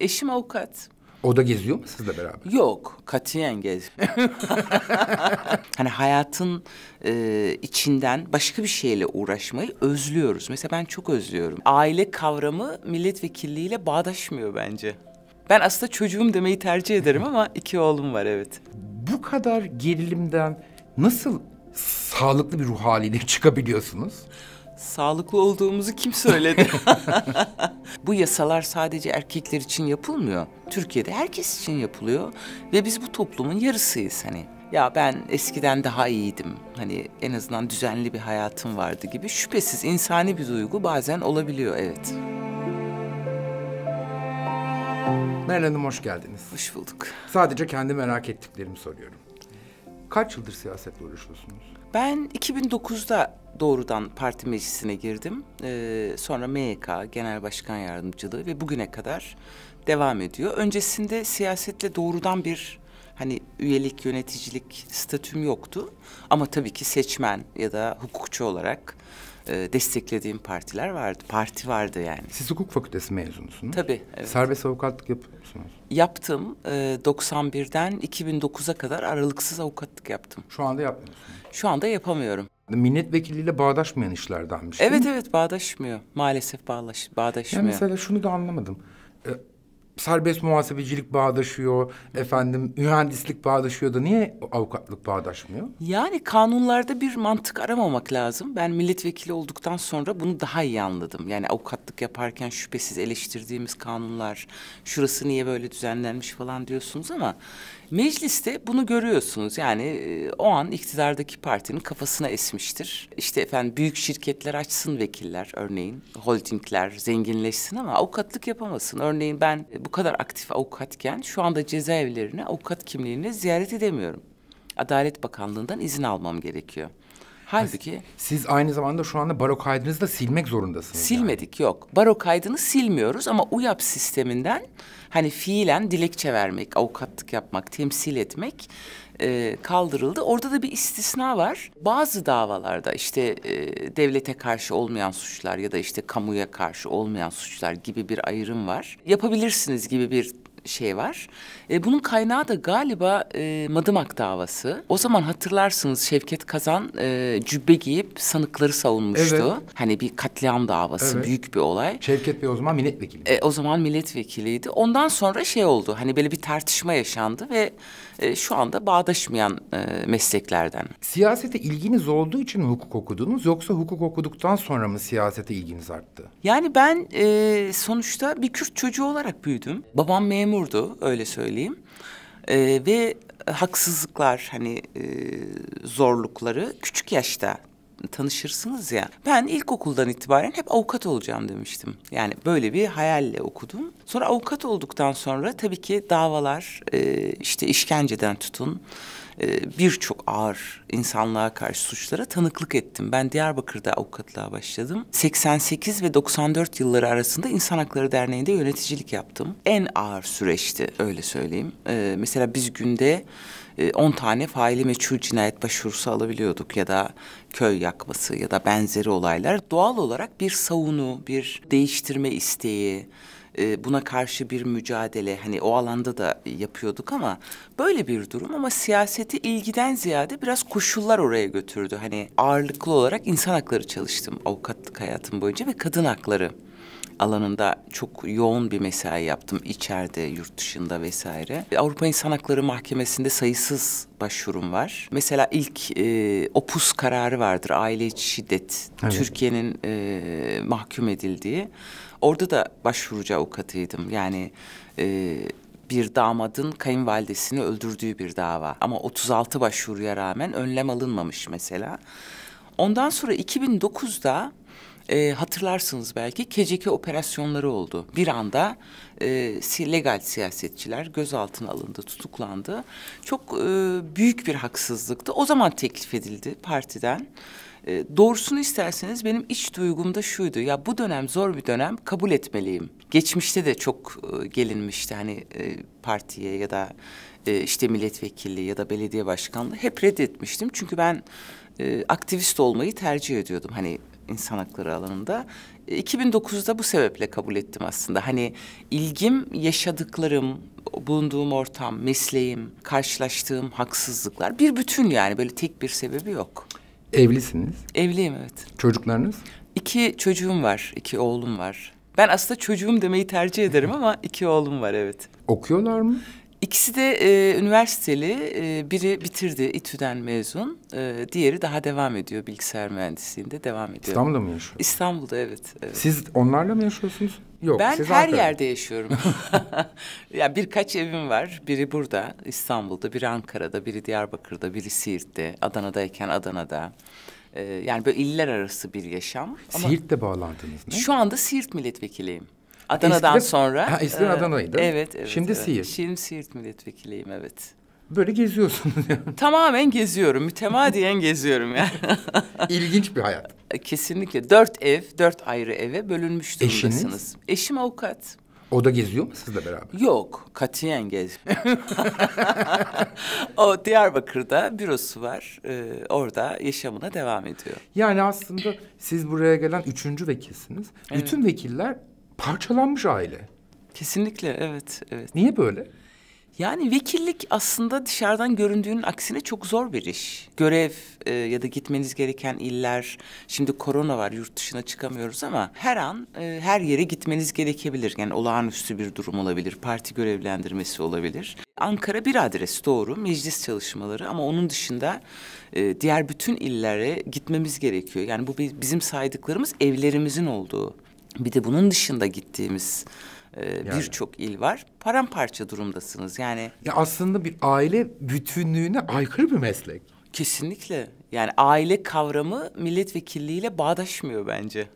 Eşim avukat. O da geziyor mu sizle beraber? Yok, katiyen geziyor. hani hayatın e, içinden başka bir şeyle uğraşmayı özlüyoruz. Mesela ben çok özlüyorum. Aile kavramı milletvekilliğiyle bağdaşmıyor bence. Ben aslında çocuğum demeyi tercih ederim ama iki oğlum var evet. Bu kadar gerilimden nasıl sağlıklı bir ruh haliyle çıkabiliyorsunuz? sağlıklı olduğumuzu kim söyledi? bu yasalar sadece erkekler için yapılmıyor. Türkiye'de herkes için yapılıyor ve biz bu toplumun yarısıyız hani. Ya ben eskiden daha iyiydim. Hani en azından düzenli bir hayatım vardı gibi. Şüphesiz insani bir duygu bazen olabiliyor evet. Meral Hanım hoş geldiniz. Hoş bulduk. Sadece kendi merak ettiklerimi soruyorum. Kaç yıldır siyasetle uğraşıyorsunuz? Ben 2009'da doğrudan parti meclisine girdim. Ee, sonra MYK Genel Başkan Yardımcılığı ve bugüne kadar devam ediyor. Öncesinde siyasetle doğrudan bir hani üyelik, yöneticilik statüm yoktu. Ama tabii ki seçmen ya da hukukçu olarak e, desteklediğim partiler vardı. Parti vardı yani. Siz hukuk fakültesi mezunusunuz. Tabii. Evet. Serbest avukatlık yapıyor musunuz? Yaptım. E, 91'den 2009'a kadar aralıksız avukatlık yaptım. Şu anda yapmıyorsunuz. Şu anda yapamıyorum. Milletvekiliyle bağdaşmayan işlerdenmiş. Şey. Evet mi? evet bağdaşmıyor. Maalesef bağdaş, bağdaşmıyor. Yani mesela şunu da anlamadım serbest muhasebecilik bağdaşıyor, efendim mühendislik bağdaşıyor da niye avukatlık bağdaşmıyor? Yani kanunlarda bir mantık aramamak lazım. Ben milletvekili olduktan sonra bunu daha iyi anladım. Yani avukatlık yaparken şüphesiz eleştirdiğimiz kanunlar, şurası niye böyle düzenlenmiş falan diyorsunuz ama Mecliste bunu görüyorsunuz. Yani e, o an iktidardaki partinin kafasına esmiştir. İşte efendim büyük şirketler açsın vekiller örneğin. Holdingler zenginleşsin ama avukatlık yapamasın. Örneğin ben bu kadar aktif avukatken şu anda cezaevlerine avukat kimliğini ziyaret edemiyorum. Adalet Bakanlığı'ndan izin almam gerekiyor. Halbuki siz aynı zamanda şu anda baro kaydınızı da silmek zorundasınız. Silmedik yani. yok. Baro kaydını silmiyoruz ama UYAP sisteminden hani fiilen dilekçe vermek, avukatlık yapmak, temsil etmek e, kaldırıldı. Orada da bir istisna var. Bazı davalarda işte e, devlete karşı olmayan suçlar ya da işte kamuya karşı olmayan suçlar gibi bir ayrım var. Yapabilirsiniz gibi bir şey var. E, bunun kaynağı da galiba e, Madımak davası. O zaman hatırlarsınız Şevket Kazan e, cübbe giyip sanıkları savunmuştu. Evet. Hani bir katliam davası, evet. büyük bir olay. Şevket Bey o zaman milletvekili. E, o zaman milletvekiliydi. Ondan sonra şey oldu. Hani böyle bir tartışma yaşandı ve e, şu anda bağdaşmayan e, mesleklerden. Siyasete ilginiz olduğu için mi hukuk okudunuz yoksa hukuk okuduktan sonra mı siyasete ilginiz arttı? Yani ben e, sonuçta bir Kürt çocuğu olarak büyüdüm. Babam memurdu öyle söyleyeyim. E, ve haksızlıklar hani e, zorlukları küçük yaşta tanışırsınız ya. Ben ilkokuldan itibaren hep avukat olacağım demiştim. Yani böyle bir hayalle okudum. Sonra avukat olduktan sonra tabii ki davalar e, işte işkenceden tutun e, birçok ağır insanlığa karşı suçlara tanıklık ettim. Ben Diyarbakır'da avukatlığa başladım. 88 ve 94 yılları arasında İnsan Hakları Derneği'nde yöneticilik yaptım. En ağır süreçti öyle söyleyeyim. Ee, mesela biz günde 10 ee, tane faili meçhul cinayet başvurusu alabiliyorduk ya da köy yakması ya da benzeri olaylar. Doğal olarak bir savunu, bir değiştirme isteği, e, buna karşı bir mücadele hani o alanda da yapıyorduk ama böyle bir durum ama siyaseti ilgiden ziyade biraz koşullar oraya götürdü. Hani ağırlıklı olarak insan hakları çalıştım avukatlık hayatım boyunca ve kadın hakları alanında çok yoğun bir mesai yaptım içeride, yurt dışında vesaire. Avrupa İnsan Hakları Mahkemesi'nde sayısız başvurum var. Mesela ilk e, opus kararı vardır aile içi şiddet. Evet. Türkiye'nin e, mahkum edildiği. Orada da başvurucu avukatıydım. Yani e, bir damadın kayınvalidesini öldürdüğü bir dava. Ama 36 başvuruya rağmen önlem alınmamış mesela. Ondan sonra 2009'da e, hatırlarsınız belki Keceki operasyonları oldu. Bir anda e, legal siyasetçiler gözaltına alındı, tutuklandı. Çok e, büyük bir haksızlıktı. O zaman teklif edildi partiden. E, doğrusunu isterseniz benim iç duygum da şuydu. Ya bu dönem zor bir dönem kabul etmeliyim. Geçmişte de çok e, gelinmişti hani e, partiye ya da e, işte milletvekili ya da belediye başkanlığı hep reddetmiştim. Çünkü ben e, aktivist olmayı tercih ediyordum. Hani insan hakları alanında. 2009'da e, bu sebeple kabul ettim aslında. Hani ilgim yaşadıklarım, bulunduğum ortam, mesleğim, karşılaştığım haksızlıklar bir bütün yani böyle tek bir sebebi yok. Evlisiniz. Evliyim evet. Çocuklarınız? İki çocuğum var, iki oğlum var. Ben aslında çocuğum demeyi tercih ederim ama iki oğlum var evet. Okuyorlar mı? İkisi de e, üniversiteli, e, biri bitirdi, İTÜ'den mezun, e, diğeri daha devam ediyor bilgisayar mühendisliğinde devam ediyor. İstanbul'da mı yaşıyor? İstanbul'da evet. evet. Siz onlarla mı yaşıyorsunuz? Yok, ben siz her Ankara'da. yerde yaşıyorum. ya yani birkaç evim var. Biri burada, İstanbul'da, biri Ankara'da, biri Diyarbakır'da, biri Siirt'te, Adana'dayken Adana'da. Ee, yani böyle iller arası bir yaşam. Ama Siirt'te bağlantınız ne? Şu anda Siirt milletvekiliyim. Adana'dan eskiden, sonra. Ha, eskiden ee, Adana'ydı. Evet, evet. Şimdi evet. Siirt. Şimdi Siirt milletvekiliyim evet. Böyle geziyorsunuz yani. Tamamen geziyorum. Mütemadiyen geziyorum yani. İlginç bir hayat. E, kesinlikle. Dört ev, dört ayrı eve bölünmüş durumdasınız. Eşiniz? Eşim avukat. O da geziyor mu sizle beraber? Yok, katiyen geziyor. o Diyarbakır'da bürosu var. Ee, orada yaşamına devam ediyor. Yani aslında siz buraya gelen üçüncü vekilsiniz. Evet. Bütün vekiller parçalanmış aile. Kesinlikle evet, evet. Niye böyle? Yani vekillik aslında dışarıdan göründüğünün aksine çok zor bir iş. Görev e, ya da gitmeniz gereken iller, şimdi korona var yurt dışına çıkamıyoruz ama her an e, her yere gitmeniz gerekebilir. Yani olağanüstü bir durum olabilir, parti görevlendirmesi olabilir. Ankara bir adres doğru, meclis çalışmaları ama onun dışında e, diğer bütün illere gitmemiz gerekiyor. Yani bu bizim saydıklarımız evlerimizin olduğu bir de bunun dışında gittiğimiz e, yani. birçok il var. Paramparça durumdasınız yani. Ya aslında bir aile bütünlüğüne aykırı bir meslek. Kesinlikle. Yani aile kavramı milletvekilliğiyle bağdaşmıyor bence.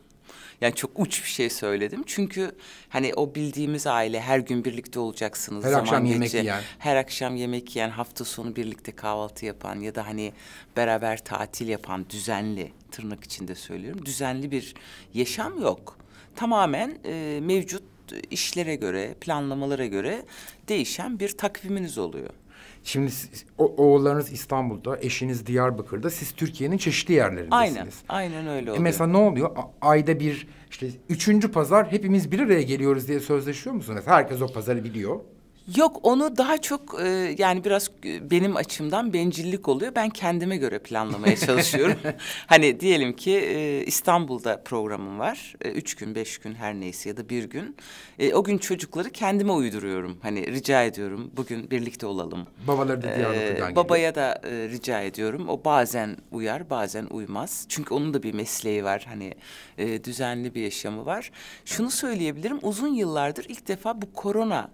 Yani çok uç bir şey söyledim. Çünkü hani o bildiğimiz aile her gün birlikte olacaksınız. Her zaman akşam gece, yemek yiyen. Her akşam yemek yiyen, hafta sonu birlikte kahvaltı yapan ya da hani beraber tatil yapan düzenli tırnak içinde söylüyorum. Düzenli bir yaşam yok tamamen e, mevcut işlere göre, planlamalara göre değişen bir takviminiz oluyor. Şimdi siz, o, oğullarınız İstanbul'da, eşiniz Diyarbakır'da, siz Türkiye'nin çeşitli yerlerindesiniz. Aynen, aynen öyle e oluyor. E mesela ne oluyor? A, ayda bir, işte üçüncü pazar hepimiz bir araya geliyoruz diye sözleşiyor musunuz? Herkes o pazarı biliyor. Yok onu daha çok e, yani biraz benim açımdan bencillik oluyor. Ben kendime göre planlamaya çalışıyorum. hani diyelim ki e, İstanbul'da programım var. E, üç gün, beş gün her neyse ya da bir gün. E, o gün çocukları kendime uyduruyorum. Hani rica ediyorum bugün birlikte olalım. Babaları da Diyarbakır'dan e, Babaya da e, rica ediyorum. O bazen uyar bazen uymaz. Çünkü onun da bir mesleği var. Hani e, düzenli bir yaşamı var. Şunu söyleyebilirim uzun yıllardır ilk defa bu korona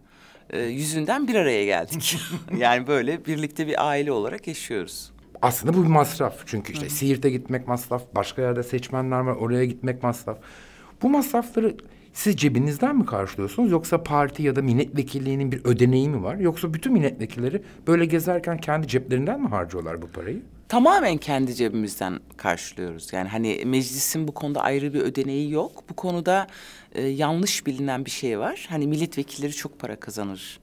e, yüzünden bir araya geldik. yani böyle birlikte bir aile olarak yaşıyoruz. Aslında bu bir masraf. Çünkü işte Hı-hı. Siirt'e gitmek masraf, başka yerde seçmenler var, oraya gitmek masraf. Bu masrafları siz cebinizden mi karşılıyorsunuz yoksa parti ya da milletvekilliğinin bir ödeneği mi var? Yoksa bütün milletvekilleri böyle gezerken kendi ceplerinden mi harcıyorlar bu parayı? tamamen kendi cebimizden karşılıyoruz. Yani hani meclisin bu konuda ayrı bir ödeneği yok. Bu konuda e, yanlış bilinen bir şey var. Hani milletvekilleri çok para kazanır.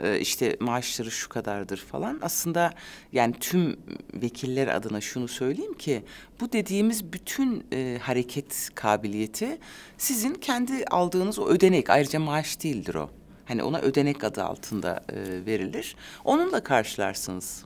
E, işte maaşları şu kadardır falan. Aslında yani tüm vekiller adına şunu söyleyeyim ki bu dediğimiz bütün e, hareket kabiliyeti sizin kendi aldığınız o ödenek. Ayrıca maaş değildir o. Hani ona ödenek adı altında e, verilir. Onunla karşılarsınız.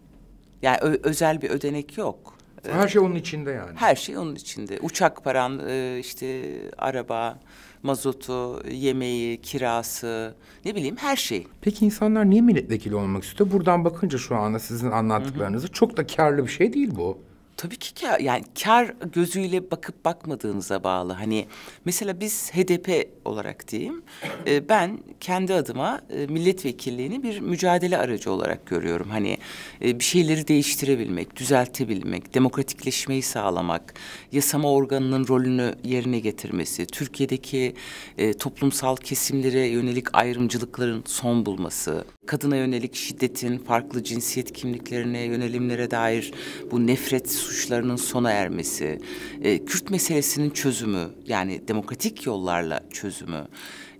Yani özel bir ödenek yok. Her şey onun içinde yani. Her şey onun içinde. Uçak paran, e, işte araba, mazotu, yemeği, kirası, ne bileyim her şey. Peki insanlar niye milletvekili olmak istiyor? Buradan bakınca şu anda sizin anlattıklarınızı çok da karlı bir şey değil bu. Tabii ki kar, yani kar gözüyle bakıp bakmadığınıza bağlı. Hani mesela biz HDP olarak diyeyim, e, ben kendi adıma e, milletvekilliğini bir mücadele aracı olarak görüyorum. Hani e, bir şeyleri değiştirebilmek, düzeltebilmek, demokratikleşmeyi sağlamak, yasama organının rolünü yerine getirmesi, Türkiye'deki e, toplumsal kesimlere yönelik ayrımcılıkların son bulması, kadına yönelik şiddetin, farklı cinsiyet kimliklerine, yönelimlere dair bu nefret suçlarının sona ermesi, e, Kürt meselesinin çözümü yani demokratik yollarla çözümü,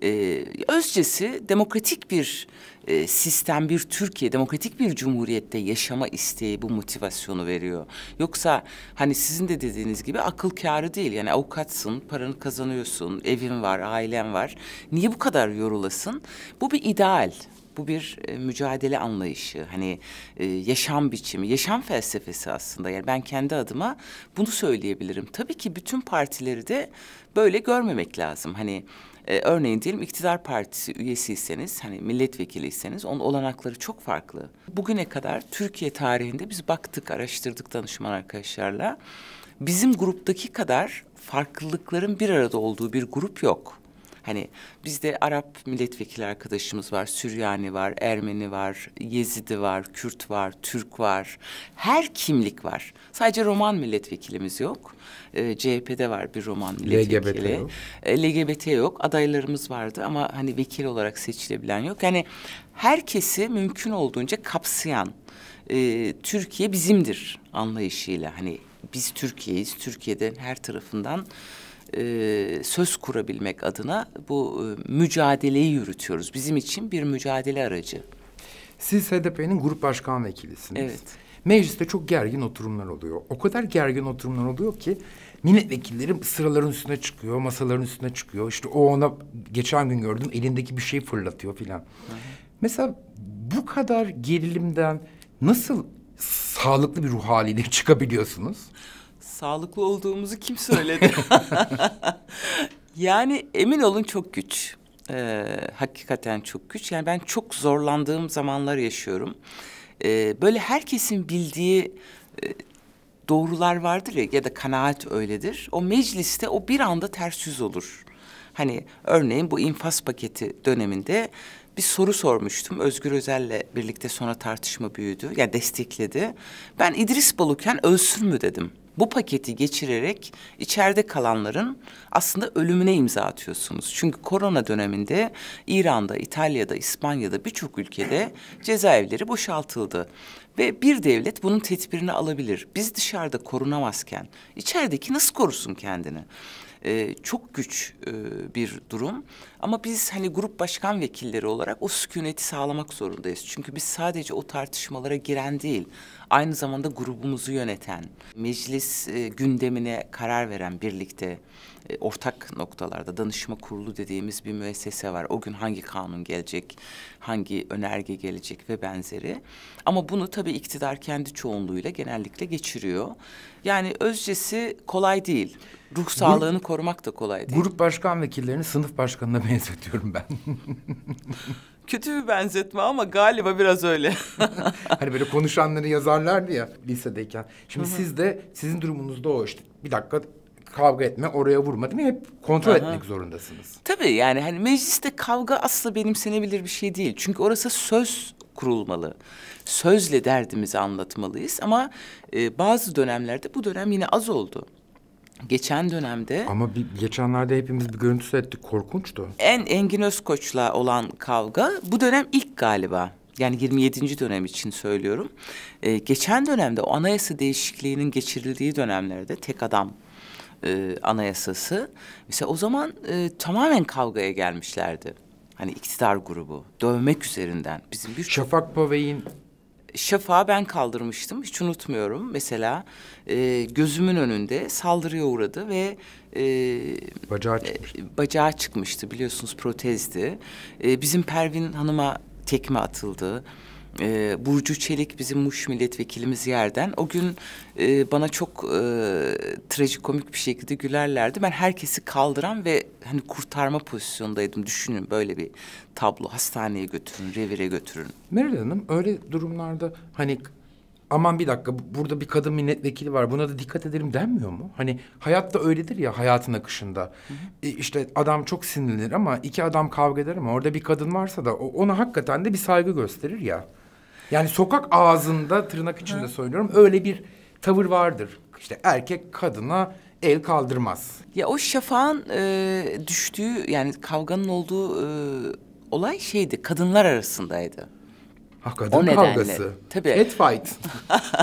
e, özcesi demokratik bir e, sistem, bir Türkiye, demokratik bir cumhuriyette yaşama isteği bu motivasyonu veriyor. Yoksa hani sizin de dediğiniz gibi akıl kârı değil. Yani avukatsın, paranı kazanıyorsun, evin var, ailen var. Niye bu kadar yorulasın? Bu bir ideal. Bu bir e, mücadele anlayışı, hani e, yaşam biçimi, yaşam felsefesi aslında. Yani ben kendi adıma bunu söyleyebilirim. Tabii ki bütün partileri de böyle görmemek lazım. Hani e, örneğin diyelim iktidar partisi üyesiyseniz, hani milletvekiliyseniz onun olanakları çok farklı. Bugüne kadar Türkiye tarihinde biz baktık, araştırdık danışman arkadaşlarla. Bizim gruptaki kadar farklılıkların bir arada olduğu bir grup yok. Hani bizde Arap milletvekili arkadaşımız var, Süryani var, Ermeni var, Yezidi var, Kürt var, Türk var. Her kimlik var. Sadece Roman milletvekilimiz yok. E, ee, CHP'de var bir Roman milletvekili. LGBT yok. Ee, LGBT yok. Adaylarımız vardı ama hani vekil olarak seçilebilen yok. Yani herkesi mümkün olduğunca kapsayan e, Türkiye bizimdir anlayışıyla. Hani biz Türkiye'yiz. Türkiye'den her tarafından e, söz kurabilmek adına bu e, mücadeleyi yürütüyoruz. Bizim için bir mücadele aracı. Siz HDP'nin grup başkan vekilisiniz. Evet. Mecliste çok gergin oturumlar oluyor. O kadar gergin oturumlar oluyor ki milletvekilleri sıraların üstüne çıkıyor, masaların üstüne çıkıyor. İşte o ona geçen gün gördüm elindeki bir şey fırlatıyor filan. Mesela bu kadar gerilimden nasıl sağlıklı bir ruh haliyle çıkabiliyorsunuz? sağlıklı olduğumuzu kim söyledi? yani emin olun çok güç. Ee, hakikaten çok güç. Yani ben çok zorlandığım zamanlar yaşıyorum. Ee, böyle herkesin bildiği e, doğrular vardır ya ya da kanaat öyledir. O mecliste o bir anda ters yüz olur. Hani örneğin bu infaz paketi döneminde bir soru sormuştum. Özgür Özel'le birlikte sonra tartışma büyüdü. Yani destekledi. Ben İdris Baluken ölsün mü dedim bu paketi geçirerek içeride kalanların aslında ölümüne imza atıyorsunuz. Çünkü korona döneminde İran'da, İtalya'da, İspanya'da birçok ülkede cezaevleri boşaltıldı. Ve bir devlet bunun tedbirini alabilir. Biz dışarıda korunamazken içerideki nasıl korusun kendini? e, çok güç e, bir durum. Ama biz hani grup başkan vekilleri olarak o sükuneti sağlamak zorundayız. Çünkü biz sadece o tartışmalara giren değil, aynı zamanda grubumuzu yöneten, meclis e, gündemine karar veren birlikte e, ortak noktalarda danışma kurulu dediğimiz bir müessese var. O gün hangi kanun gelecek, hangi önerge gelecek ve benzeri. Ama bunu tabii iktidar kendi çoğunluğuyla genellikle geçiriyor. Yani özcesi kolay değil. Ruh sağlığını grup, korumak da kolay değil. Grup başkan vekillerini sınıf başkanına benzetiyorum ben. Kötü bir benzetme ama galiba biraz öyle. hani böyle konuşanları yazarlardı ya lisedeyken. Şimdi Hı-hı. siz de sizin durumunuzda o işte bir dakika kavga etme, oraya vurma değil mi? Hep kontrol Aha. etmek zorundasınız. Tabii yani hani mecliste kavga asla benimsenebilir bir şey değil. Çünkü orası söz kurulmalı. Sözle derdimizi anlatmalıyız ama e, bazı dönemlerde bu dönem yine az oldu. Geçen dönemde... Ama bir, geçenlerde hepimiz bir görüntüsü ettik. Korkunçtu. En Engin Özkoç'la olan kavga bu dönem ilk galiba. Yani 27. dönem için söylüyorum. Ee, geçen dönemde o anayasa değişikliğinin geçirildiği dönemlerde tek adam e, anayasası. Mesela o zaman e, tamamen kavgaya gelmişlerdi. Hani iktidar grubu dövmek üzerinden bizim bir... Şafak Pavey'in şafağı ben kaldırmıştım. Hiç unutmuyorum. Mesela e, gözümün önünde saldırıya uğradı ve... E, bacağı e, çıkmıştı. E, bacağı çıkmıştı biliyorsunuz protezdi. E, bizim Pervin Hanım'a tekme atıldı e, Burcu Çelik bizim Muş milletvekilimiz yerden. O gün e, bana çok e, trajikomik bir şekilde gülerlerdi. Ben herkesi kaldıran ve hani kurtarma pozisyondaydım. Düşünün böyle bir tablo. Hastaneye götürün, revire götürün. Meral Hanım öyle durumlarda hani aman bir dakika burada bir kadın milletvekili var buna da dikkat edelim denmiyor mu? Hani hayatta öyledir ya hayatın akışında. Hı hı. E, işte adam çok sinirlenir ama iki adam kavga eder ama orada bir kadın varsa da ona hakikaten de bir saygı gösterir ya. Yani sokak ağzında tırnak içinde söylüyorum öyle bir tavır vardır. İşte erkek kadına el kaldırmaz. Ya o şafağın e, düştüğü yani kavganın olduğu e, olay şeydi kadınlar arasındaydı. Ha kadın o kavgası. Tabii. Head fight.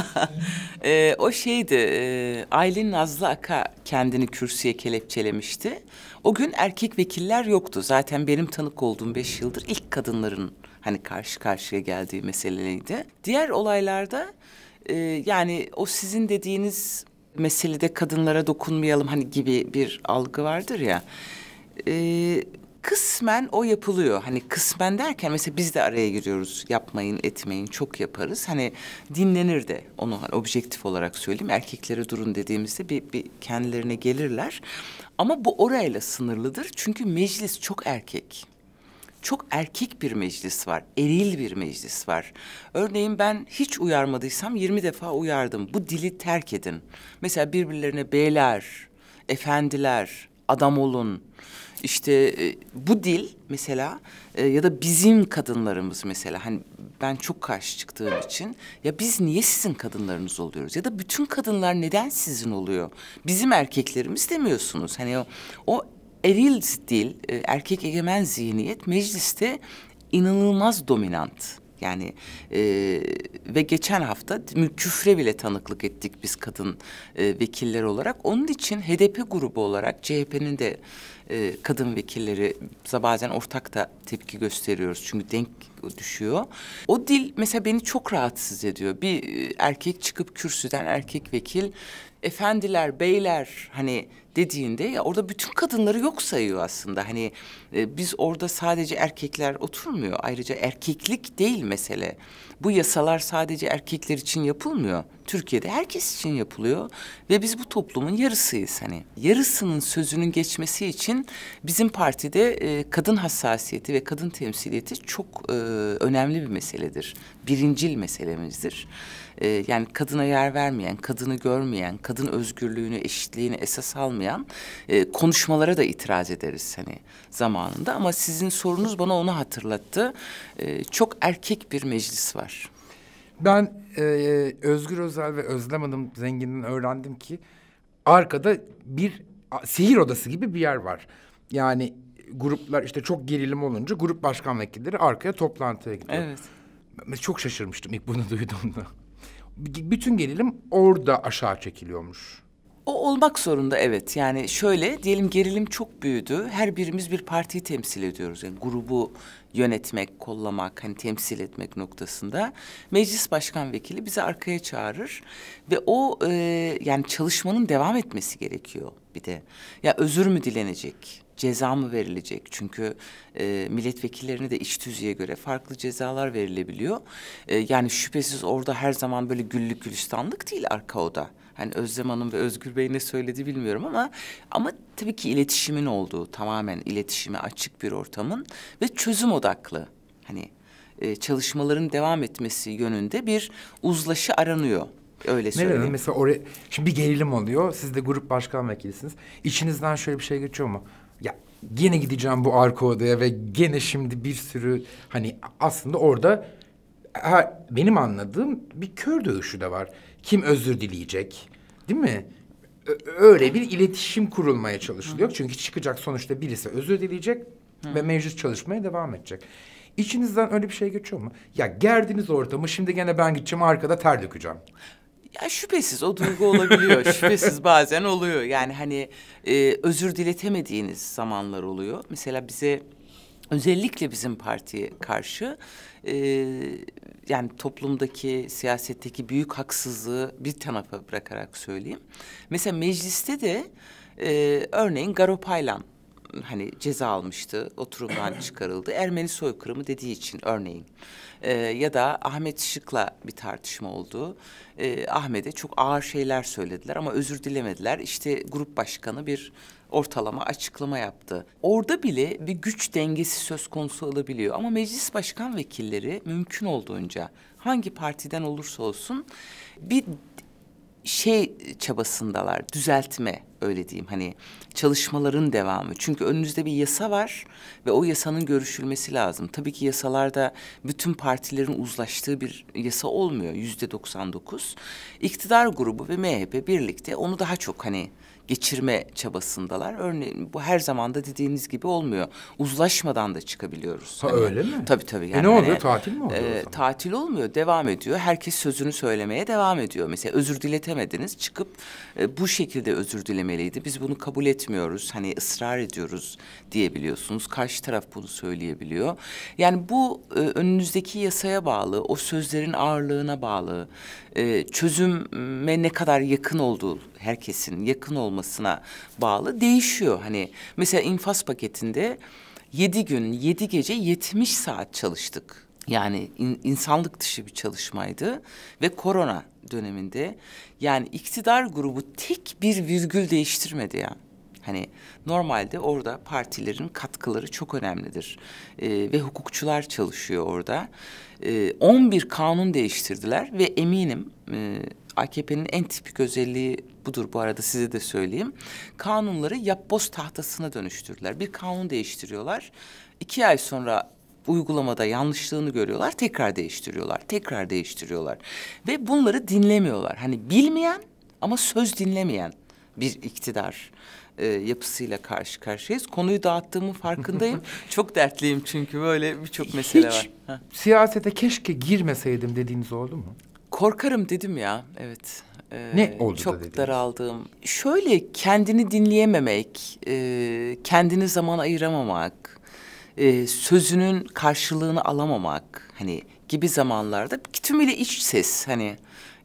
e, o şeydi e, Aylin Nazlı Aka kendini kürsüye kelepçelemişti. O gün erkek vekiller yoktu. Zaten benim tanık olduğum beş yıldır ilk kadınların hani karşı karşıya geldiği meseleydi. Diğer olaylarda e, yani o sizin dediğiniz meselede kadınlara dokunmayalım hani gibi bir algı vardır ya. E, kısmen o yapılıyor. Hani kısmen derken mesela biz de araya giriyoruz. Yapmayın, etmeyin, çok yaparız. Hani dinlenir de onu hani objektif olarak söyleyeyim. Erkeklere durun dediğimizde bir, bir kendilerine gelirler. Ama bu orayla sınırlıdır. Çünkü meclis çok erkek çok erkek bir meclis var, eril bir meclis var. Örneğin ben hiç uyarmadıysam 20 defa uyardım. Bu dili terk edin. Mesela birbirlerine beyler, efendiler, adam olun. İşte e, bu dil mesela e, ya da bizim kadınlarımız mesela hani ben çok karşı çıktığım için ya biz niye sizin kadınlarınız oluyoruz ya da bütün kadınlar neden sizin oluyor? Bizim erkeklerimiz demiyorsunuz. Hani o, o eril stil, e, erkek egemen zihniyet mecliste inanılmaz dominant. Yani e, ve geçen hafta küfre bile tanıklık ettik biz kadın e, vekiller olarak. Onun için HDP grubu olarak CHP'nin de e, kadın vekilleri bazen ortak da tepki gösteriyoruz. Çünkü denk düşüyor. O dil mesela beni çok rahatsız ediyor. Bir e, erkek çıkıp kürsüden erkek vekil efendiler, beyler hani dediğinde ya orada bütün kadınları yok sayıyor aslında. Hani e, biz orada sadece erkekler oturmuyor. Ayrıca erkeklik değil mesele. Bu yasalar sadece erkekler için yapılmıyor. Türkiye'de herkes için yapılıyor ve biz bu toplumun yarısıyız hani. Yarısının sözünün geçmesi için bizim partide e, kadın hassasiyeti ve kadın temsiliyeti çok e, önemli bir meseledir. Birincil meselemizdir e, yani kadına yer vermeyen, kadını görmeyen, kadın özgürlüğünü, eşitliğini esas almayan e, konuşmalara da itiraz ederiz hani zamanında. Ama sizin sorunuz bana onu hatırlattı. E, çok erkek bir meclis var. Ben e, Özgür Özel ve Özlem Hanım zenginden öğrendim ki arkada bir sihir odası gibi bir yer var. Yani gruplar işte çok gerilim olunca grup başkan vekilleri arkaya toplantıya gidiyor. Evet. Ben çok şaşırmıştım ilk bunu duyduğumda bütün gerilim orada aşağı çekiliyormuş. O olmak zorunda evet. Yani şöyle diyelim gerilim çok büyüdü. Her birimiz bir partiyi temsil ediyoruz. Yani grubu yönetmek, kollamak, hani temsil etmek noktasında. Meclis başkan vekili bizi arkaya çağırır ve o e, yani çalışmanın devam etmesi gerekiyor bir de. Ya özür mü dilenecek? ceza mı verilecek? Çünkü e, milletvekillerine de iç tüzüğe göre farklı cezalar verilebiliyor. E, yani şüphesiz orada her zaman böyle güllük gülistanlık değil arka oda. Hani Özlem Hanım ve Özgür Bey ne söyledi bilmiyorum ama ama tabii ki iletişimin olduğu tamamen iletişime açık bir ortamın ve çözüm odaklı hani e, çalışmaların devam etmesi yönünde bir uzlaşı aranıyor. Öyle söyleyeyim. Neden? Mesela oraya şimdi bir gerilim oluyor. Siz de grup başkan vekilisiniz. İçinizden şöyle bir şey geçiyor mu? Ya gene gideceğim bu arka odaya ve gene şimdi bir sürü hani aslında orada ha, benim anladığım bir kör dövüşü de var. Kim özür dileyecek değil mi? Öyle bir iletişim kurulmaya çalışılıyor. Hı. Çünkü çıkacak sonuçta birisi özür dileyecek Hı. ve meclis çalışmaya devam edecek. İçinizden öyle bir şey geçiyor mu? Ya gerdiniz ortamı şimdi gene ben gideceğim arkada ter dökeceğim. Ya şüphesiz o duygu olabiliyor. şüphesiz bazen oluyor. Yani hani e, özür diletemediğiniz zamanlar oluyor. Mesela bize özellikle bizim partiye karşı e, yani toplumdaki siyasetteki büyük haksızlığı bir tarafa bırakarak söyleyeyim. Mesela mecliste de e, örneğin Garopaylan hani ceza almıştı, oturumdan çıkarıldı. Ermeni soykırımı dediği için örneğin. Ee, ya da Ahmet Şıkla bir tartışma oldu. Ee, Ahmet'e çok ağır şeyler söylediler ama özür dilemediler. İşte grup başkanı bir ortalama açıklama yaptı. Orada bile bir güç dengesi söz konusu olabiliyor. Ama meclis başkan vekilleri mümkün olduğunca hangi partiden olursa olsun bir şey çabasındalar, düzeltme öyle diyeyim hani çalışmaların devamı. Çünkü önünüzde bir yasa var ve o yasanın görüşülmesi lazım. Tabii ki yasalarda bütün partilerin uzlaştığı bir yasa olmuyor yüzde 99. İktidar grubu ve MHP birlikte onu daha çok hani geçirme çabasındalar. Örneğin bu her zaman da dediğiniz gibi olmuyor. Uzlaşmadan da çıkabiliyoruz. Ha, hani, öyle mi? Tabii tabii. E, yani e ne oluyor? Hani, tatil mi oluyor? E, tatil olmuyor. Devam ediyor. Herkes sözünü söylemeye devam ediyor. Mesela özür diletemediniz. Çıkıp e, bu şekilde özür dilemeliydi. Biz bunu kabul etmiyoruz. Hani ısrar ediyoruz diyebiliyorsunuz. Karşı taraf bunu söyleyebiliyor. Yani bu e, önünüzdeki yasaya bağlı, o sözlerin ağırlığına bağlı e, çözüme ne kadar yakın olduğu herkesin yakın olmasına bağlı değişiyor. Hani mesela infaz paketinde yedi gün yedi gece yetmiş saat çalıştık. Yani in, insanlık dışı bir çalışmaydı ve korona döneminde yani iktidar grubu tek bir virgül değiştirmedi Yani. Hani normalde orada partilerin katkıları çok önemlidir. E, ve hukukçular çalışıyor orada. E, ee, 11 kanun değiştirdiler ve eminim e, AKP'nin en tipik özelliği budur bu arada size de söyleyeyim. Kanunları yapboz tahtasına dönüştürdüler. Bir kanun değiştiriyorlar. İki ay sonra uygulamada yanlışlığını görüyorlar, tekrar değiştiriyorlar, tekrar değiştiriyorlar. Ve bunları dinlemiyorlar. Hani bilmeyen ama söz dinlemeyen bir iktidar e, yapısıyla karşı karşıyayız. Konuyu dağıttığımın farkındayım. Çok dertliyim çünkü böyle birçok mesele Hiç var. Heh. siyasete keşke girmeseydim dediğiniz oldu mu? Korkarım dedim ya, evet. Ee, ne oldu Çok da daraldığım. Şöyle kendini dinleyememek, e, kendini zaman ayıramamak, e, sözünün karşılığını alamamak hani gibi zamanlarda tümüyle iç ses hani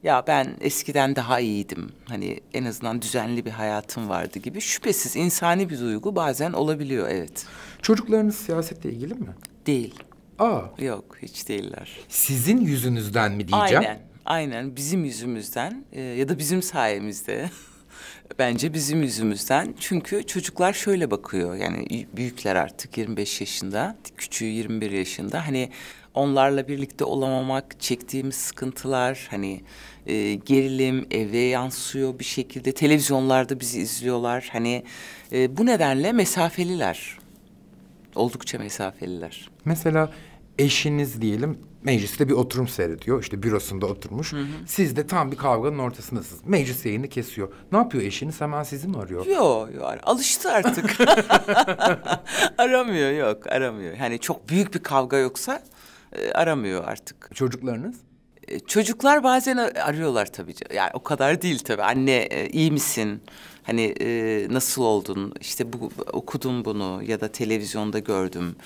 ya ben eskiden daha iyiydim. Hani en azından düzenli bir hayatım vardı gibi. Şüphesiz insani bir duygu bazen olabiliyor evet. Çocuklarınız siyasetle ilgili mi? Değil. Aa. Yok hiç değiller. Sizin yüzünüzden mi diyeceğim? Aynen. Aynen bizim yüzümüzden e, ya da bizim sayemizde. Bence bizim yüzümüzden. Çünkü çocuklar şöyle bakıyor. Yani büyükler artık 25 yaşında, küçüğü 21 yaşında. Hani onlarla birlikte olamamak, çektiğimiz sıkıntılar hani e, gerilim eve yansıyor bir şekilde. Televizyonlarda bizi izliyorlar. Hani e, bu nedenle mesafeliler. Oldukça mesafeliler. Mesela eşiniz diyelim mecliste bir oturum seyrediyor. İşte bürosunda oturmuş. Hı hı. Siz de tam bir kavganın ortasındasınız. Meclis yayını kesiyor. Ne yapıyor eşiniz? Hemen sizi mi arıyor? Yok, yo, alıştı artık. aramıyor, yok, aramıyor. hani çok büyük bir kavga yoksa e, aramıyor artık. Çocuklarınız? Ee, çocuklar bazen arıyorlar tabii. Yani o kadar değil tabii. Anne e, iyi misin? Hani e, nasıl oldun? İşte bu okudum bunu ya da televizyonda gördüm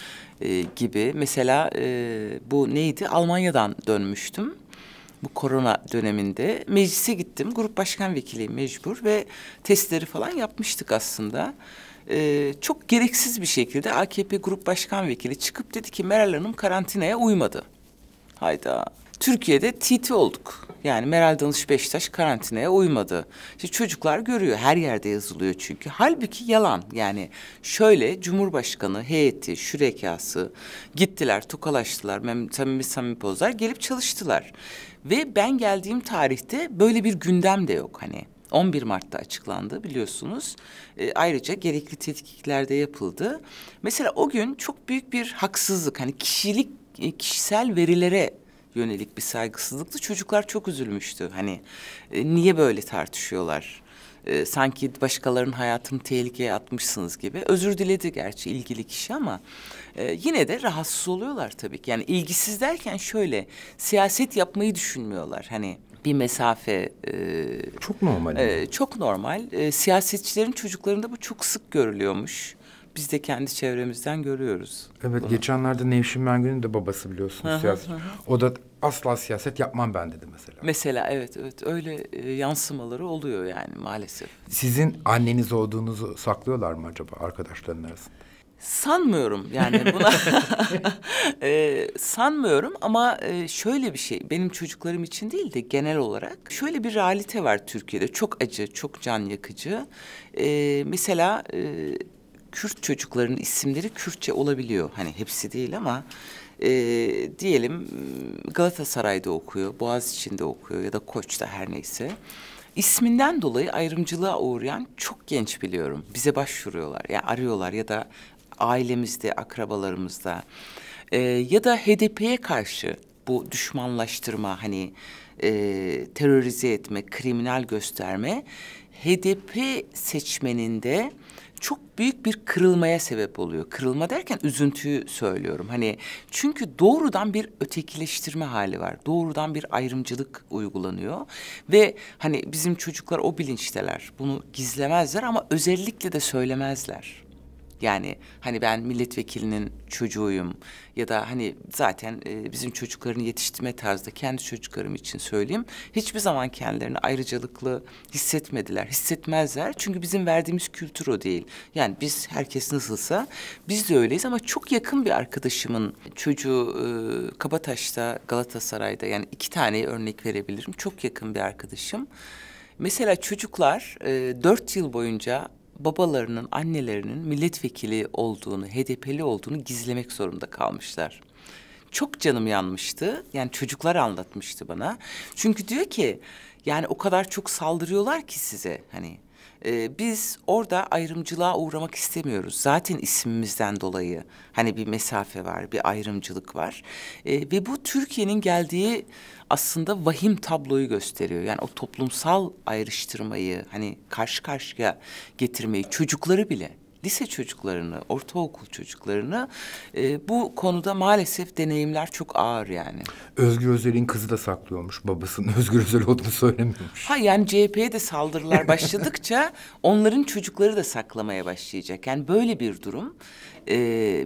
e, gibi. Mesela e, bu neydi? Almanya'dan dönmüştüm. Bu korona döneminde meclise gittim. Grup başkan vekiliyim mecbur ve testleri falan yapmıştık aslında ee, çok gereksiz bir şekilde AKP Grup Başkan Vekili çıkıp dedi ki Meral Hanım karantinaya uymadı. Hayda. Türkiye'de TT olduk. Yani Meral Danış Beşiktaş karantinaya uymadı. İşte çocuklar görüyor her yerde yazılıyor çünkü. Halbuki yalan yani şöyle Cumhurbaşkanı heyeti, şürekası gittiler tokalaştılar. Mem samimi samimi pozlar gelip çalıştılar. Ve ben geldiğim tarihte böyle bir gündem de yok hani. 11 Mart'ta açıklandı biliyorsunuz. E, ayrıca gerekli tetkikler de yapıldı. Mesela o gün çok büyük bir haksızlık hani kişilik e, kişisel verilere yönelik bir saygısızlıktı. Çocuklar çok üzülmüştü. Hani e, niye böyle tartışıyorlar? E, sanki başkalarının hayatını tehlikeye atmışsınız gibi. Özür diledi gerçi ilgili kişi ama e, yine de rahatsız oluyorlar tabii ki. Yani ilgisiz derken şöyle siyaset yapmayı düşünmüyorlar. Hani bir mesafe e, çok normal. E, çok normal. E, siyasetçilerin çocuklarında bu çok sık görülüyormuş biz de kendi çevremizden görüyoruz. Evet bunu. geçenlerde Nevşin Mengü'nün de babası biliyorsunuz siyaset. o da asla siyaset yapmam ben dedi mesela. Mesela evet evet öyle e, yansımaları oluyor yani maalesef. Sizin anneniz olduğunuzu saklıyorlar mı acaba arkadaşların arasında? Sanmıyorum yani buna e, sanmıyorum ama e, şöyle bir şey benim çocuklarım için değil de genel olarak şöyle bir realite var Türkiye'de çok acı çok can yakıcı e, mesela e, Kürt çocukların isimleri Kürtçe olabiliyor. Hani hepsi değil ama e, diyelim Galatasaray'da okuyor, Boğaziçi'nde okuyor ya da Koç'ta her neyse. İsminden dolayı ayrımcılığa uğrayan çok genç biliyorum. Bize başvuruyorlar, yani arıyorlar ya da ailemizde, akrabalarımızda e, ya da HDP'ye karşı bu düşmanlaştırma hani e, terörize etme, kriminal gösterme HDP seçmeninde çok büyük bir kırılmaya sebep oluyor. Kırılma derken üzüntüyü söylüyorum. Hani çünkü doğrudan bir ötekileştirme hali var. Doğrudan bir ayrımcılık uygulanıyor ve hani bizim çocuklar o bilinçteler. Bunu gizlemezler ama özellikle de söylemezler. Yani hani ben milletvekilinin çocuğuyum ya da hani zaten e, bizim çocuklarını yetiştirme tarzda kendi çocuklarım için söyleyeyim. Hiçbir zaman kendilerini ayrıcalıklı hissetmediler, hissetmezler. Çünkü bizim verdiğimiz kültür o değil. Yani biz herkes nasılsa biz de öyleyiz ama çok yakın bir arkadaşımın çocuğu e, Kabataş'ta Galatasaray'da yani iki tane örnek verebilirim. Çok yakın bir arkadaşım. Mesela çocuklar e, dört yıl boyunca babalarının, annelerinin milletvekili olduğunu, HDP'li olduğunu gizlemek zorunda kalmışlar. Çok canım yanmıştı. Yani çocuklar anlatmıştı bana. Çünkü diyor ki yani o kadar çok saldırıyorlar ki size hani ee, biz orada ayrımcılığa uğramak istemiyoruz. Zaten isimimizden dolayı hani bir mesafe var, bir ayrımcılık var. Ee, ve bu Türkiye'nin geldiği aslında vahim tabloyu gösteriyor. Yani o toplumsal ayrıştırmayı hani karşı karşıya getirmeyi çocukları bile lise çocuklarını, ortaokul çocuklarına e, bu konuda maalesef deneyimler çok ağır yani. Özgür Özel'in kızı da saklıyormuş babasının Özgür Özel olduğunu söylemiyormuş. Ha yani CHP'ye de saldırılar başladıkça onların çocukları da saklamaya başlayacak. Yani böyle bir durum e,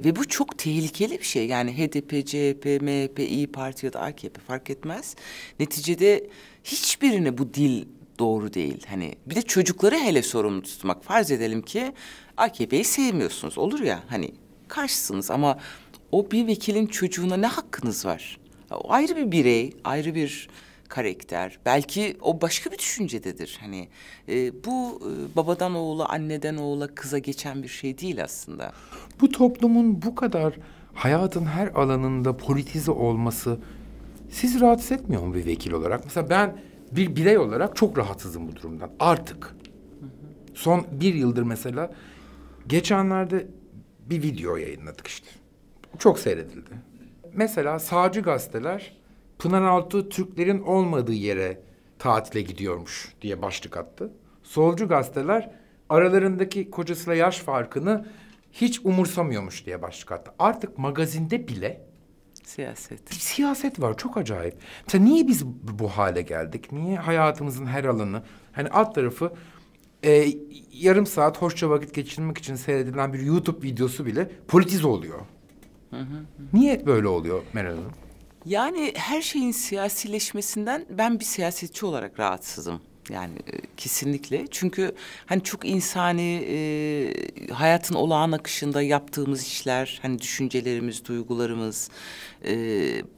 ve bu çok tehlikeli bir şey. Yani HDP, CHP, MHP, İyi Parti ya da AKP fark etmez. Neticede hiçbirine bu dil doğru değil. Hani bir de çocukları hele sorumlu tutmak. Farz edelim ki AKP'yi sevmiyorsunuz. Olur ya hani karşısınız ama o bir vekilin çocuğuna ne hakkınız var? O ayrı bir birey, ayrı bir karakter. Belki o başka bir düşüncededir. Hani e, bu e, babadan oğula, anneden oğula, kıza geçen bir şey değil aslında. Bu toplumun bu kadar hayatın her alanında politize olması siz rahatsız etmiyor mu bir vekil olarak? Mesela ben bir birey olarak çok rahatsızım bu durumdan artık. Son bir yıldır mesela geçenlerde bir video yayınladık işte. Çok seyredildi. Mesela sağcı gazeteler Pınar Altı Türklerin olmadığı yere tatile gidiyormuş diye başlık attı. Solcu gazeteler aralarındaki kocasıyla yaş farkını hiç umursamıyormuş diye başlık attı. Artık magazinde bile Siyaset. Bir siyaset var çok acayip. Mesela niye biz bu hale geldik? Niye hayatımızın her alanı hani alt tarafı e, yarım saat hoşça vakit geçirmek için seyredilen bir YouTube videosu bile politize oluyor. Hı hı. Niye böyle oluyor Meral Hanım? Yani her şeyin siyasileşmesinden ben bir siyasetçi olarak rahatsızım. Yani e, kesinlikle. Çünkü hani çok insani e, hayatın olağan akışında yaptığımız işler, hani düşüncelerimiz, duygularımız, e,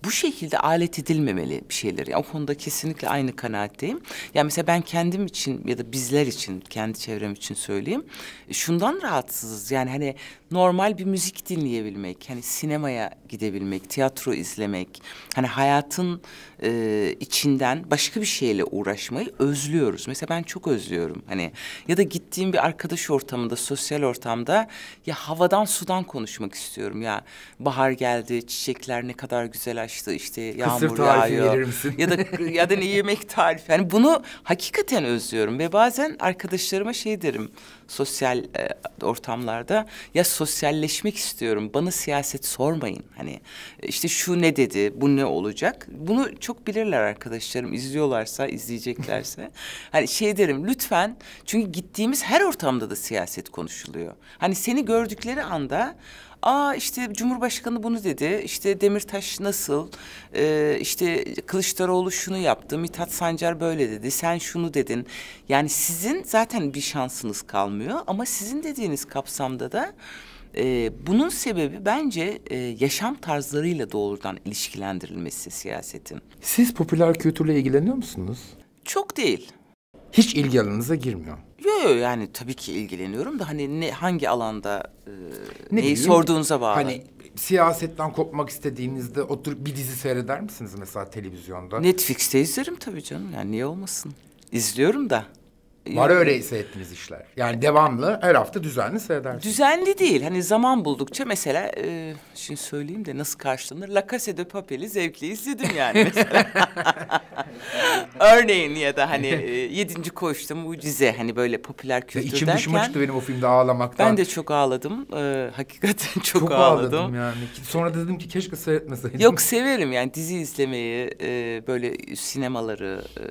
bu şekilde alet edilmemeli bir şeyler. Yani o konuda kesinlikle aynı kanaatteyim. Yani mesela ben kendim için ya da bizler için, kendi çevrem için söyleyeyim. E, şundan rahatsızız yani hani normal bir müzik dinleyebilmek, hani sinemaya gidebilmek, tiyatro izlemek, hani hayatın e, içinden başka bir şeyle uğraşmayı özlüyoruz. Mesela ben çok özlüyorum hani ya da gittiğim bir arkadaş ortamında, sosyal ortamda ya havadan sudan konuşmak istiyorum ya bahar geldi, çiçekler ne kadar güzel açtı işte yağmur tarifi yağıyor. verir misin? ya da ya da ne yemek tarifi. Yani bunu hakikaten özlüyorum ve bazen arkadaşlarıma şey derim sosyal e, ortamlarda ya sosyalleşmek istiyorum. Bana siyaset sormayın. Hani e, işte şu ne dedi, bu ne olacak? Bunu çok bilirler arkadaşlarım. izliyorlarsa, izleyeceklerse. hani şey derim lütfen çünkü gittiğimiz her ortamda da siyaset konuşuluyor. Hani seni gördükleri anda Aa işte Cumhurbaşkanı bunu dedi, işte Demirtaş nasıl, ee, işte Kılıçdaroğlu şunu yaptı, Mithat Sancar böyle dedi, sen şunu dedin. Yani sizin zaten bir şansınız kalmıyor ama sizin dediğiniz kapsamda da... E, bunun sebebi bence e, yaşam tarzlarıyla doğrudan ilişkilendirilmesi siyasetin. Siz popüler kültürle ilgileniyor musunuz? Çok değil. Hiç ilgi alanınıza girmiyor yo yani tabii ki ilgileniyorum da hani ne hangi alanda e, ne neyi bileyim, sorduğunuza bağlı. Hani siyasetten kopmak istediğinizde oturup bir dizi seyreder misiniz mesela televizyonda? Netflix'te izlerim tabii canım. Yani niye olmasın? İzliyorum da. Var ee, öyle seyrettiğimiz işler. Yani e, devamlı her hafta düzenli seyredersin. Düzenli değil. Hani zaman buldukça mesela... E, ...şimdi söyleyeyim de nasıl karşılanır? La Casa de Papel'i zevkle izledim yani mesela. Örneğin ya da hani e, Yedinci Koğuş'ta Mucize hani böyle popüler kültür derken... İçim dışıma çıktı benim o filmde ağlamaktan. Ben de çok ağladım. E, hakikaten çok, çok ağladım. ağladım yani. Sonra da dedim ki keşke seyretmeseydim. Yok severim yani dizi izlemeyi... E, ...böyle sinemaları e,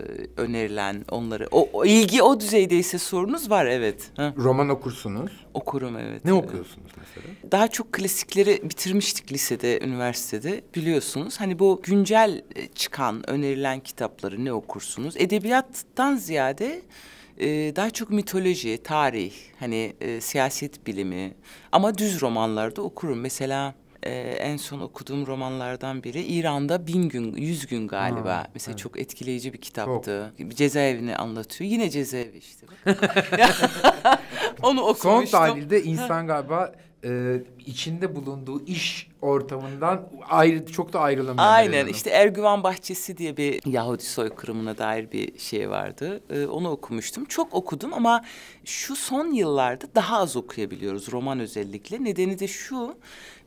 önerilen onları... O, o ilgi o o düzeyde ise sorunuz var evet. Ha. Roman okursunuz. Okurum evet. Ne evet. okuyorsunuz mesela? Daha çok klasikleri bitirmiştik lisede, üniversitede biliyorsunuz. Hani bu güncel e, çıkan, önerilen kitapları ne okursunuz? Edebiyattan ziyade e, daha çok mitoloji, tarih, hani e, siyaset bilimi ama düz romanlarda okurum. Mesela e, en son okuduğum romanlardan biri. İran'da bin gün, yüz gün galiba. Ha, Mesela evet. çok etkileyici bir kitaptı. Çok. Cezaevini anlatıyor. Yine cezaevi işte. Onu okumuştum. Son tahlilde insan galiba e, içinde bulunduğu iş ortamından ayrı çok da ayrılamıyor. Aynen yani. işte Ergüvan Bahçesi diye bir Yahudi soykırımına dair bir şey vardı. E, onu okumuştum. Çok okudum ama şu son yıllarda daha az okuyabiliyoruz roman özellikle. Nedeni de şu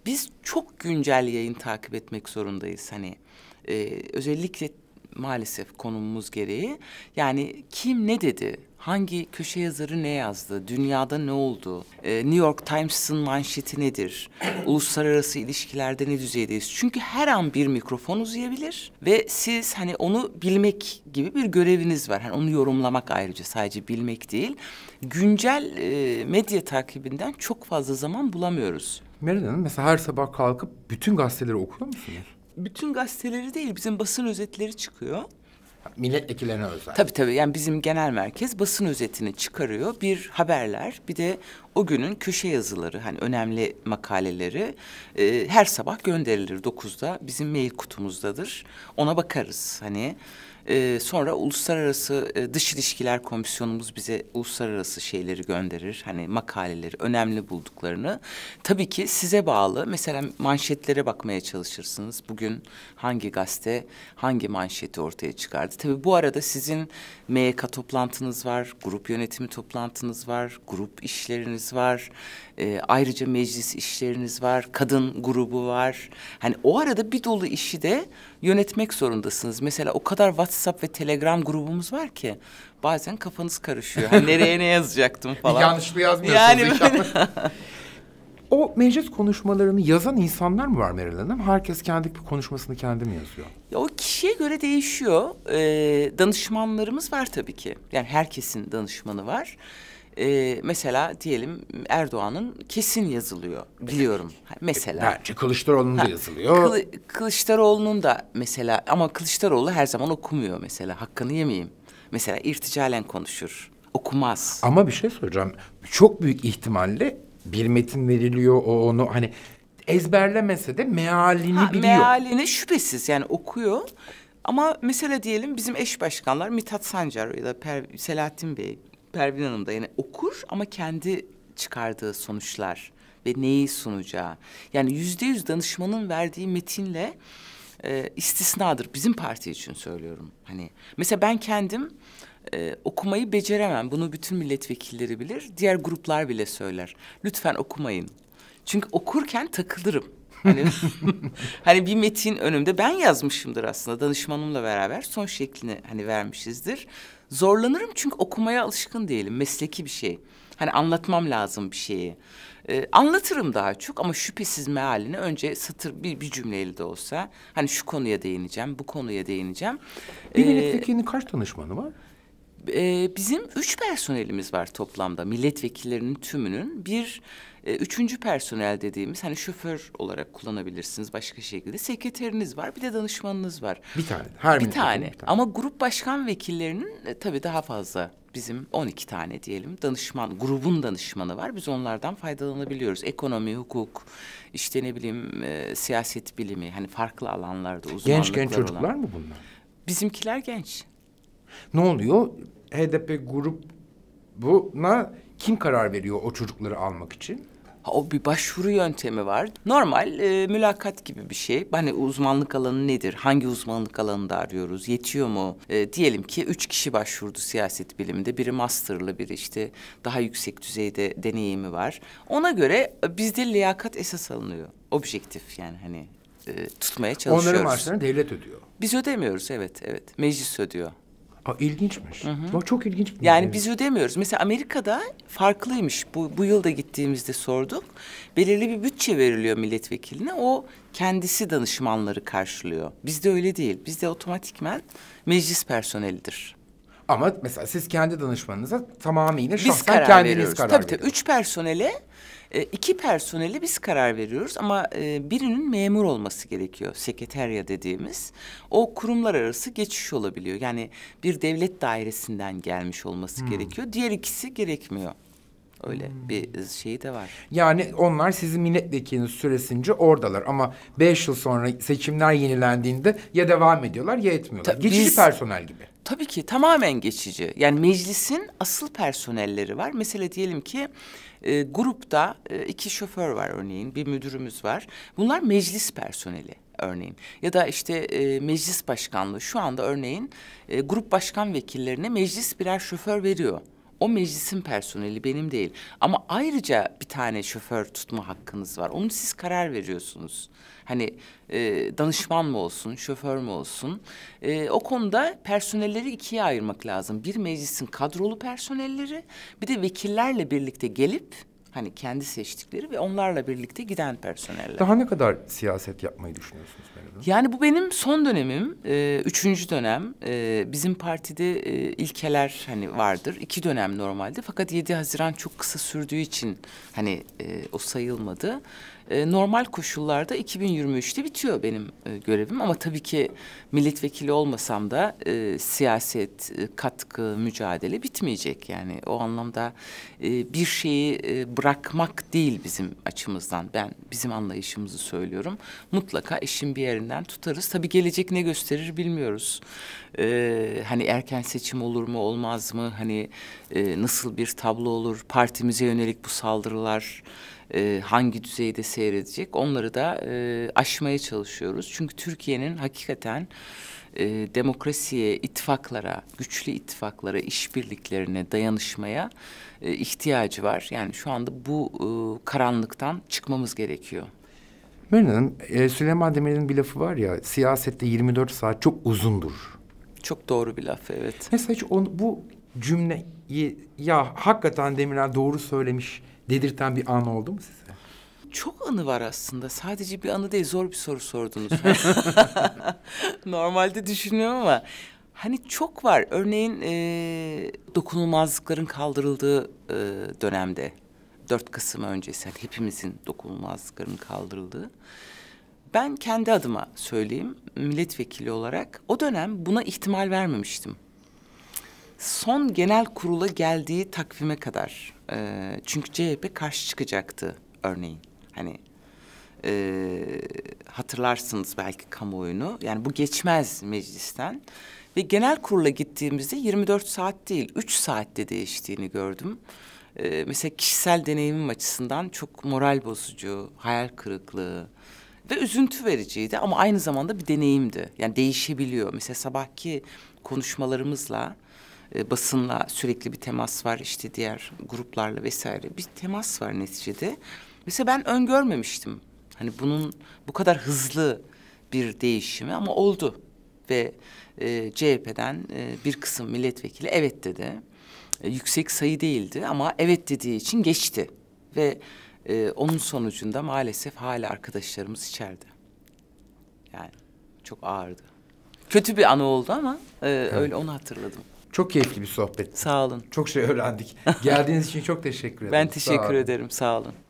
biz çok güncel yayın takip etmek zorundayız hani. E, özellikle maalesef konumumuz gereği. Yani kim ne dedi? Hangi köşe yazarı ne yazdı? Dünyada ne oldu? Ee, New York Times'ın manşeti nedir? Uluslararası ilişkilerde ne düzeydeyiz? Çünkü her an bir mikrofon uzayabilir ve siz hani onu bilmek gibi bir göreviniz var. Hani onu yorumlamak ayrıca sadece bilmek değil. Güncel e, medya takibinden çok fazla zaman bulamıyoruz. Meral Hanım mesela her sabah kalkıp bütün gazeteleri okuyor musunuz? Bütün gazeteleri değil, bizim basın özetleri çıkıyor. Milletvekillerine özel. Tabii tabii yani bizim genel merkez basın özetini çıkarıyor. Bir haberler bir de o günün köşe yazıları hani önemli makaleleri e, her sabah gönderilir dokuzda bizim mail kutumuzdadır. Ona bakarız hani. E, sonra uluslararası e, dış ilişkiler komisyonumuz bize uluslararası şeyleri gönderir. Hani makaleleri önemli bulduklarını. Tabii ki size bağlı. Mesela manşetlere bakmaya çalışırsınız. Bugün hangi gazete hangi manşeti ortaya çıkardı. Tabii bu arada sizin MYK toplantınız var, grup yönetimi toplantınız var, grup işleriniz işleriniz var. E, ayrıca meclis işleriniz var. Kadın grubu var. Hani o arada bir dolu işi de yönetmek zorundasınız. Mesela o kadar WhatsApp ve Telegram grubumuz var ki bazen kafanız karışıyor. Hani nereye ne yazacaktım falan. Yanlış mı yazmıyorsunuz yani inşallah. o meclis konuşmalarını yazan insanlar mı var Meral Hanım? Herkes kendi konuşmasını kendi mi yazıyor? Ya o kişiye göre değişiyor. Ee, danışmanlarımız var tabii ki. Yani herkesin danışmanı var. Ee, mesela diyelim Erdoğan'ın kesin yazılıyor biliyorum mesela. Bence Kılıçdaroğlu'nun da yazılıyor. Kılı- Kılıçdaroğlu'nun da mesela ama Kılıçdaroğlu her zaman okumuyor mesela hakkını yemeyeyim. Mesela irticalen konuşur, okumaz. Ama bir şey soracağım. Çok büyük ihtimalle bir metin veriliyor o onu hani ezberlemese de mealini Ha, biliyor. Mealini şüphesiz yani okuyor. Ama mesela diyelim bizim eş başkanlar Mithat Sancar ya da Per- Selahattin Bey Pervin Hanım da yani okur ama kendi çıkardığı sonuçlar ve neyi sunacağı. Yani yüzde yüz danışmanın verdiği metinle e, istisnadır bizim parti için söylüyorum. Hani mesela ben kendim e, okumayı beceremem. Bunu bütün milletvekilleri bilir. Diğer gruplar bile söyler. Lütfen okumayın. Çünkü okurken takılırım. Hani, hani bir metin önümde ben yazmışımdır aslında danışmanımla beraber son şeklini hani vermişizdir. Zorlanırım çünkü okumaya alışkın değilim. Mesleki bir şey. Hani anlatmam lazım bir şeyi. Ee, anlatırım daha çok ama şüphesiz mealini önce satır bir, bir cümleyle de olsa... ...hani şu konuya değineceğim, bu konuya değineceğim. Ee, milletvekilinin kaç danışmanı var? Ee, bizim üç personelimiz var toplamda. Milletvekillerinin tümünün bir e, üçüncü personel dediğimiz hani şoför olarak kullanabilirsiniz başka şekilde. Sekreteriniz var bir de danışmanınız var. Bir tane. Her bir tane. bir tane. Ama grup başkan vekillerinin e, tabii daha fazla bizim 12 tane diyelim danışman, grubun danışmanı var. Biz onlardan faydalanabiliyoruz. Ekonomi, hukuk, işte ne bileyim e, siyaset bilimi hani farklı alanlarda uzmanlıklar Genç genç olan. çocuklar mı bunlar? Bizimkiler genç. Ne oluyor? HDP grup buna kim karar veriyor o çocukları almak için? o bir başvuru yöntemi var. Normal e, mülakat gibi bir şey. Hani uzmanlık alanı nedir? Hangi uzmanlık alanında arıyoruz? Yetiyor mu? E, diyelim ki üç kişi başvurdu siyaset biliminde. Biri masterlı, biri işte daha yüksek düzeyde deneyimi var. Ona göre e, bizde liyakat esas alınıyor. Objektif yani hani e, tutmaya çalışıyoruz. Onların maaşlarını devlet ödüyor. Biz ödemiyoruz evet evet. Meclis ödüyor. Aa, ilginçmiş. Hı hı. O çok ilginç. Bir yani şey. biz ödemiyoruz. Mesela Amerika'da farklıymış. Bu, bu yıl da gittiğimizde sorduk. Belirli bir bütçe veriliyor milletvekiline. O kendisi danışmanları karşılıyor. Bizde öyle değil. Bizde otomatikmen meclis personelidir. Ama mesela siz kendi danışmanınıza tamamıyla Biz şahsen karar kendiniz veriyoruz. karar tabii, tabii. Üç personele e, iki personeli biz karar veriyoruz ama e, birinin memur olması gerekiyor. Sekreterya dediğimiz. O kurumlar arası geçiş olabiliyor. Yani bir devlet dairesinden gelmiş olması hmm. gerekiyor. Diğer ikisi gerekmiyor. Öyle hmm. bir şey de var. Yani onlar sizin milletvekiliniz süresince oradalar ama beş yıl sonra seçimler yenilendiğinde ya devam ediyorlar ya etmiyorlar. Ta Geçici biz, personel gibi. Tabii ki tamamen geçici. Yani meclisin asıl personelleri var. Mesela diyelim ki e, grupta e, iki şoför var örneğin, bir müdürümüz var. Bunlar meclis personeli örneğin. Ya da işte e, meclis başkanlığı şu anda örneğin e, grup başkan vekillerine meclis birer şoför veriyor. O meclisin personeli benim değil. Ama ayrıca bir tane şoför tutma hakkınız var. Onu siz karar veriyorsunuz. Hani e, danışman mı olsun, şoför mü olsun? E, o konuda personelleri ikiye ayırmak lazım. Bir meclisin kadrolu personelleri, bir de vekillerle birlikte gelip hani kendi seçtikleri ve onlarla birlikte giden personeller. Daha ne kadar siyaset yapmayı düşünüyorsunuz? Yani bu benim son dönemim, e, üçüncü dönem. E, bizim partide e, ilkeler hani vardır, iki dönem normalde. Fakat 7 Haziran çok kısa sürdüğü için hani e, o sayılmadı. E, normal koşullarda 2023'te bitiyor benim e, görevim. Ama tabii ki milletvekili olmasam da e, siyaset, e, katkı, mücadele bitmeyecek. Yani o anlamda e, bir şeyi e, bırakmak değil bizim açımızdan. Ben bizim anlayışımızı söylüyorum. Mutlaka işin bir yerinden tutarız. Tabii gelecek ne gösterir bilmiyoruz. E, hani erken seçim olur mu olmaz mı? Hani e, nasıl bir tablo olur? Partimize yönelik bu saldırılar e, hangi düzeyde seyredecek onları da e, aşmaya çalışıyoruz. Çünkü Türkiye'nin hakikaten e, demokrasiye, ittifaklara, güçlü ittifaklara, işbirliklerine, dayanışmaya e, ihtiyacı var. Yani şu anda bu e, karanlıktan çıkmamız gerekiyor. Meryem e, Süleyman Demir'in bir lafı var ya, siyasette 24 saat çok uzundur. Çok doğru bir laf, evet. Mesela hiç on, bu cümleyi ya hakikaten Demirel doğru söylemiş dedirten bir an oldu mu size? Çok anı var aslında. Sadece bir anı değil, zor bir soru sordunuz. Normalde düşünüyorum ama hani çok var. Örneğin e, dokunulmazlıkların kaldırıldığı e, dönemde, dört Kasım öncesi yani hepimizin dokunulmazlıkların kaldırıldığı. Ben kendi adıma söyleyeyim, milletvekili olarak o dönem buna ihtimal vermemiştim son genel kurula geldiği takvime kadar. E, çünkü CHP karşı çıkacaktı örneğin. Hani e, hatırlarsınız belki kamuoyunu. Yani bu geçmez meclisten. Ve genel kurula gittiğimizde 24 saat değil, 3 saatte değiştiğini gördüm. Ee, mesela kişisel deneyimim açısından çok moral bozucu, hayal kırıklığı ve üzüntü vericiydi ama aynı zamanda bir deneyimdi. Yani değişebiliyor. Mesela sabahki konuşmalarımızla e, basınla sürekli bir temas var işte diğer gruplarla vesaire bir temas var neticede. Mesela ben öngörmemiştim hani bunun bu kadar hızlı bir değişimi ama oldu ve e, CHP'den e, bir kısım milletvekili evet dedi. E, yüksek sayı değildi ama evet dediği için geçti ve e, onun sonucunda maalesef hala arkadaşlarımız içeride. Yani çok ağırdı. Kötü bir anı oldu ama e, evet. öyle onu hatırladım. Çok keyifli bir sohbet. Sağ olun. Çok şey öğrendik. Geldiğiniz için çok teşekkür ederim. Ben teşekkür sağ ederim. Sağ olun.